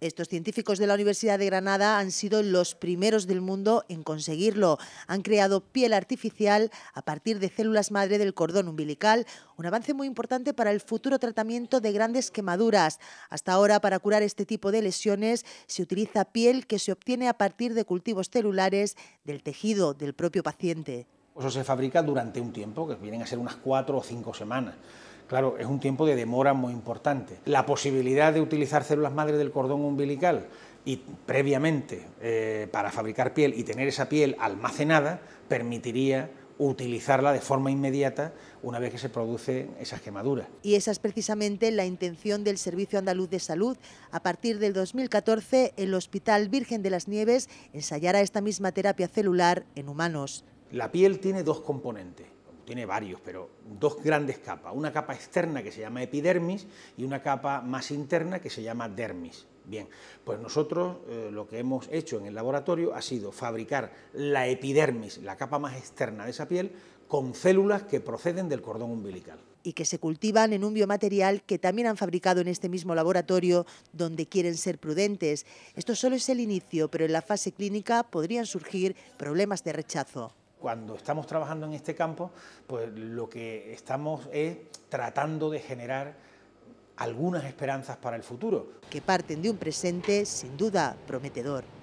Estos científicos de la Universidad de Granada han sido los primeros del mundo en conseguirlo. Han creado piel artificial a partir de células madre del cordón umbilical, un avance muy importante para el futuro tratamiento de grandes quemaduras. Hasta ahora, para curar este tipo de lesiones, se utiliza piel que se obtiene a partir de cultivos celulares del tejido del propio paciente. Eso se fabrica durante un tiempo, que vienen a ser unas cuatro o cinco semanas. Claro, es un tiempo de demora muy importante. La posibilidad de utilizar células madre del cordón umbilical y previamente eh, para fabricar piel y tener esa piel almacenada permitiría utilizarla de forma inmediata una vez que se produce esa quemadura. Y esa es precisamente la intención del Servicio Andaluz de Salud. A partir del 2014, el Hospital Virgen de las Nieves ensayará esta misma terapia celular en humanos. La piel tiene dos componentes tiene varios, pero dos grandes capas. Una capa externa que se llama epidermis y una capa más interna que se llama dermis. Bien, pues nosotros eh, lo que hemos hecho en el laboratorio ha sido fabricar la epidermis, la capa más externa de esa piel, con células que proceden del cordón umbilical. Y que se cultivan en un biomaterial que también han fabricado en este mismo laboratorio, donde quieren ser prudentes. Esto solo es el inicio, pero en la fase clínica podrían surgir problemas de rechazo cuando estamos trabajando en este campo, pues lo que estamos es tratando de generar algunas esperanzas para el futuro. Que parten de un presente sin duda prometedor.